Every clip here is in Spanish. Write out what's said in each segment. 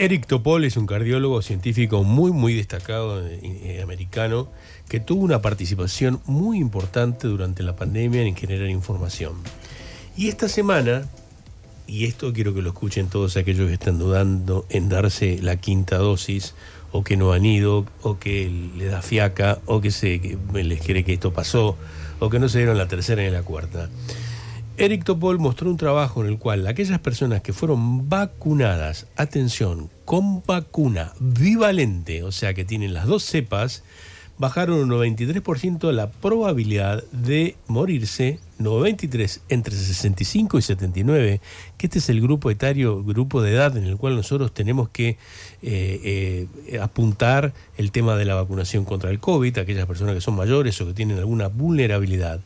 Eric Topol es un cardiólogo científico muy, muy destacado eh, eh, americano que tuvo una participación muy importante durante la pandemia en generar información. Y esta semana, y esto quiero que lo escuchen todos aquellos que están dudando en darse la quinta dosis, o que no han ido, o que le da fiaca, o que, se, que les cree que esto pasó, o que no se dieron la tercera ni la cuarta. Eric Topol mostró un trabajo en el cual aquellas personas que fueron vacunadas, atención, con vacuna bivalente, o sea que tienen las dos cepas, bajaron un 93% la probabilidad de morirse, 93 entre 65 y 79, que este es el grupo etario, grupo de edad en el cual nosotros tenemos que eh, eh, apuntar el tema de la vacunación contra el COVID, aquellas personas que son mayores o que tienen alguna vulnerabilidad.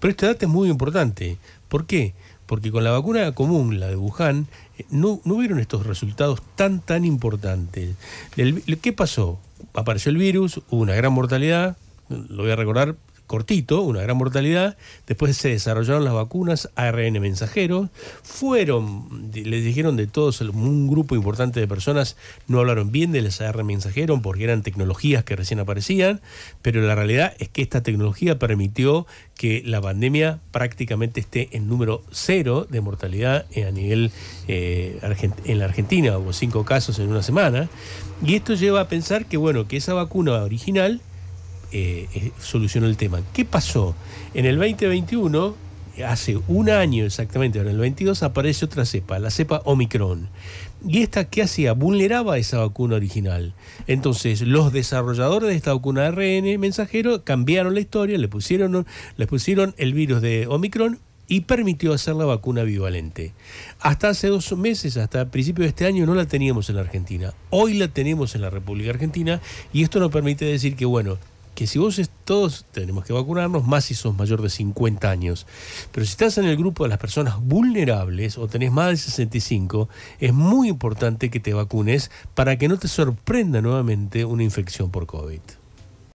Pero este dato es muy importante. ¿Por qué? Porque con la vacuna común, la de Wuhan, eh, no, hubieron estos resultados tan, tan importantes. ¿Qué pasó? Apareció el virus, hubo una gran mortalidad, lo voy a recordar cortito, una gran mortalidad. Después se desarrollaron las vacunas ARN mensajero... Fueron, les dijeron de todos, un grupo importante de personas no hablaron bien de las ARN mensajero porque eran tecnologías que recién aparecían, pero la realidad es que esta tecnología permitió que la pandemia prácticamente esté en número cero de mortalidad eh, a nivel eh, en la Argentina. Hubo cinco casos en una semana. Y esto lleva a pensar que, bueno, que esa vacuna original eh, eh, solucionó el tema. ¿Qué pasó? En el 2021, hace un año exactamente, en el 22, aparece otra cepa, la cepa Omicron. ¿Y esta qué hacía? Vulneraba esa vacuna original. Entonces, los desarrolladores de esta vacuna ARN mensajero cambiaron la historia, le pusieron, les pusieron el virus de Omicron y permitió hacer la vacuna bivalente. Hasta hace dos meses, hasta principios de este año, no la teníamos en la Argentina. Hoy la tenemos en la República Argentina y esto nos permite decir que, bueno, que si vos todos tenemos que vacunarnos, más si sos mayor de 50 años. Pero si estás en el grupo de las personas vulnerables o tenés más de 65, es muy importante que te vacunes para que no te sorprenda nuevamente una infección por COVID.